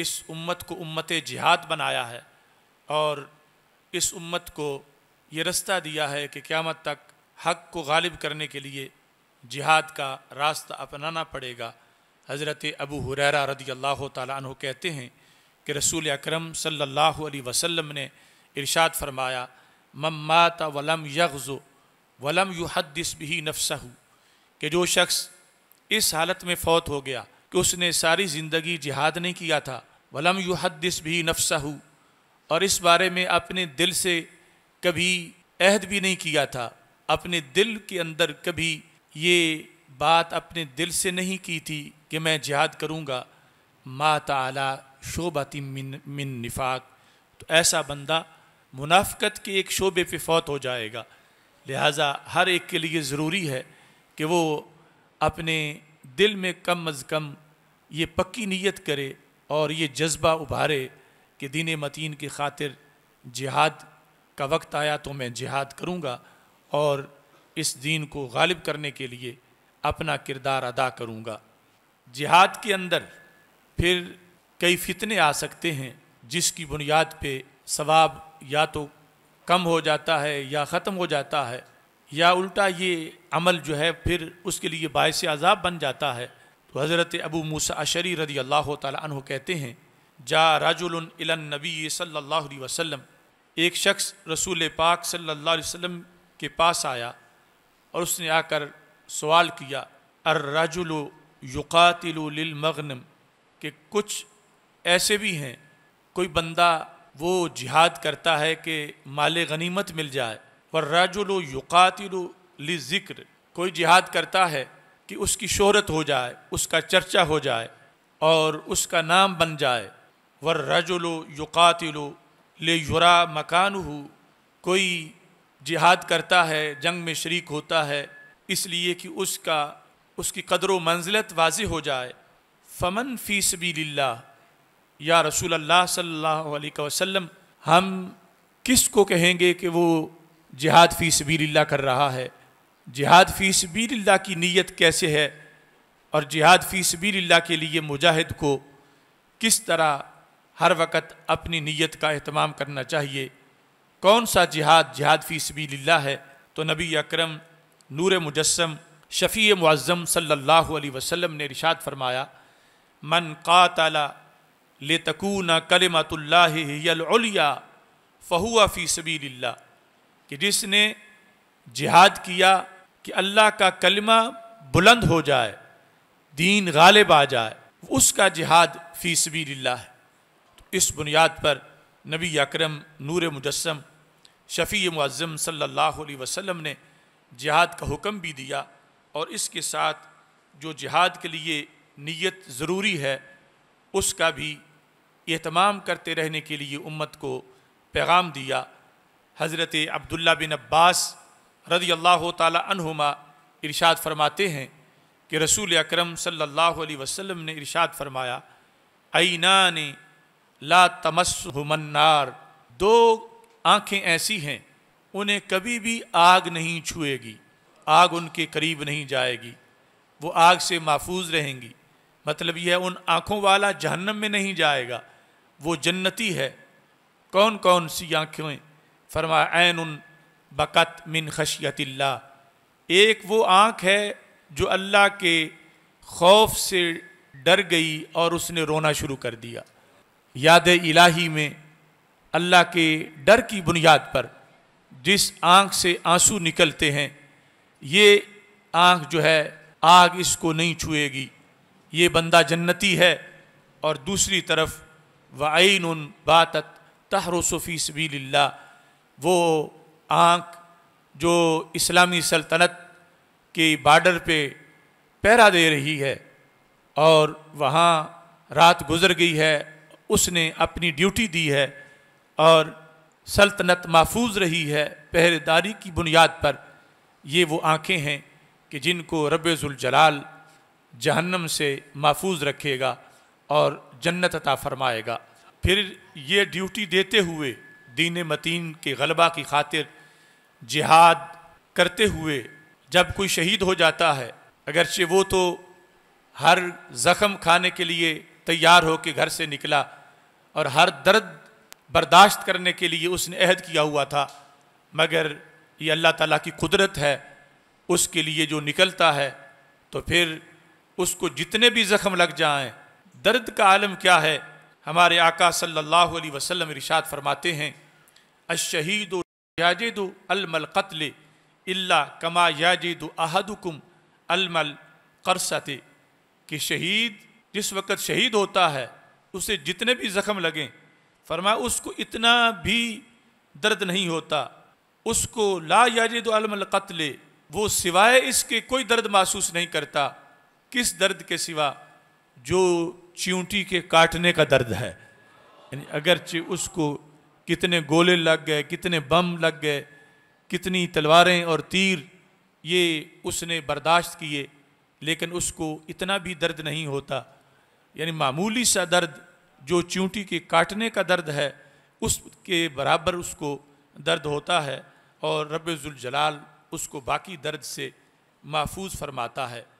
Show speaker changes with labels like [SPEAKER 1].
[SPEAKER 1] इस उम्मत को उम्मत जिहाद बनाया है और इस उम्मत को ये रास्ता दिया है कि क़्यामत तक हक को गालिब करने के लिए जिहाद का रास्ता अपनाना पड़ेगा हज़रत अबू हुररा रदी अल्लाह तन कहते हैं कि रसूल अक्रम सल्ला अलैहि ने इरशाद फरमाया ममात वलम यगज़ो वलम दिस भी हो कि जो शख्स इस हालत में फ़ौत हो गया कि उसने सारी ज़िंदगी जिहाद नहीं किया था वलम हदस भी नफसा और इस बारे में अपने दिल से कभी अहद भी नहीं किया था अपने दिल के अंदर कभी ये बात अपने दिल से नहीं की थी कि मैं जिहाद करूँगा मा ताला शोबाती मिन मिन निफाक तो ऐसा बंदा मुनाफ़त के एक शोबे पे फौत हो जाएगा लिहाजा हर एक के लिए ज़रूरी है कि वो अपने दिल में कम अज़ कम ये पक्की नीयत करे और ये जज्बा उभारे कि दीन मतीन की खातिर जिहाद का वक्त आया तो मैं जिहाद करूँगा और इस दीन को गालिब करने के लिए अपना किरदार अदा करूँगा जिहाद के अंदर फिर कई फितने आ सकते हैं जिसकी बुनियाद पे सवाब या तो कम हो जाता है या ख़त्म हो जाता है या उल्टा ये अमल जो है फिर उसके लिए बायस अजाब बन जाता है तो हज़रत अबू मूसा अशरी रदी अल्लाह तु कहते हैं जा राजुल नबी सल्ला वसम एक शख्स रसूल पाक सल्ला वसम के पास आया और उसने आकर सवाल किया अर राजुलो युकातिलमगनम के कुछ ऐसे भी हैं कोई बंदा वो जिहाद करता है कि माल गनीमत मिल जाए वर्राजुल लि ज़िक्र कोई जिहाद करता है कि उसकी शोहरत हो जाए उसका चर्चा हो जाए और उसका नाम बन जाए वर्राजुल युकातिल ले युरा मकान कोई जिहाद करता है जंग में शरीक होता है इसलिए कि उसका उसकी कदर व मंजिलत वाज हो जाए फ़मन फ़ी सबील्ला या रसूल अल्लाह सल्लल्लाहु अलैहि वसल्लम हम किस को कहेंगे कि वो जिहाद फ़ी सबील्ला कर रहा है जिहाद फ़ी सबील्ला की नीयत कैसे है और जिहाद फ़ी सबील्ला के लिए मुजाहिद को किस तरह हर वक़्त अपनी नीयत का अहतमाम करना चाहिए कौन सा जिहाद जिहाद फ़ी सबील्ला है तो नबी अकरम नूर मुजस्म शफ़ी मुआज़म सल्लल्लाहु अलैहि वसल्लम ने इरशाद फरमाया मन कातला ले न कलमतुल्ला फ़हुआ फ़ी सबील्ला कि जिसने जिहाद किया कि अल्लाह का कलमा बुलंद हो जाए दीन गालिब आ जाए उसका जिहाद फ़ी लाला है तो इस बुनियाद पर नबी अकरम नूर मुजस्म शफ़ी मुज़म सल्लल्लाहु अलैहि वसल्लम ने जिहाद का हुक्म भी दिया और इसके साथ जो जिहाद के लिए नीयत ज़रूरी है उसका भी एहतमाम करते रहने के लिए उम्मत को पैगाम दिया हज़रत अब्दुल्ला बिन अब्बास रदी अल्लाह तुमा इरशाद फरमाते हैं कि रसूल अक्रम सम ने इरशाद फरमाया आईना ने ला तमस मन्नार दो आँखें ऐसी हैं उन्हें कभी भी आग नहीं छुएगी आग उनके करीब नहीं जाएगी वो आग से महफूज रहेंगी मतलब यह उन आँखों वाला जहन्नम में नहीं जाएगा वो जन्नती है कौन कौन सी आँखें फरमा बकत मिन खशियतिल्ला एक वो आँख है जो अल्लाह के खौफ से डर गई और उसने रोना शुरू कर दिया याद इलाही में अल्लाह के डर की बुनियाद पर जिस आँख से आंसू निकलते हैं ये आँख जो है आग इसको नहीं छुएगी ये बंदा जन्नती है और दूसरी तरफ वाइन बात तहरसफ़ी सबील्ला वो आँख जो इस्लामी सल्तनत के बॉर्डर पे पहरा दे रही है और वहाँ रात गुजर गई है उसने अपनी ड्यूटी दी है और सल्तनत महफूज रही है पहरेदारी की बुनियाद पर ये वो आंखें हैं कि जिनको जलाल जहन्नम से महफूज रखेगा और जन्नत अता फरमाएगा फिर ये ड्यूटी देते हुए दीन मतीन के गलबा की खातिर जिहाद करते हुए जब कोई शहीद हो जाता है अगरचे वो तो हर ज़ख़म खाने के लिए तैयार हो के घर से निकला और हर दर्द बर्दाश्त करने के लिए उसने अहद किया हुआ था मगर ये अल्लाह ताला की कुदरत है उसके लिए जो निकलता है तो फिर उसको जितने भी ज़ख़म लग जाएं दर्द का आलम क्या है हमारे आका सल्लल्लाहु अलैहि वसल्लम इरशाद फरमाते हैं अशहीद याजिद अलमल कत्ल अल्ला कमा याजिद अहदुकुम अलमल करसते कि शहीद जिस वक़्त शहीद होता है उसे जितने भी ज़ख़म लगें फरमा उसको इतना भी दर्द नहीं होता उसको ला याजिद अलमल कत्ल वो सिवाय इसके कोई दर्द महसूस नहीं करता किस दर्द के सिवा जो चींटी के काटने का दर्द है यानी अगरचे उसको कितने गोले लग गए कितने बम लग गए कितनी तलवारें और तीर ये उसने बर्दाश्त किए लेकिन उसको इतना भी दर्द नहीं होता यानी मामूली सा दर्द जो चूंटी के काटने का दर्द है उसके बराबर उसको दर्द होता है और रब्जुलजलाल उसको बाकी दर्द से महफूज फरमाता है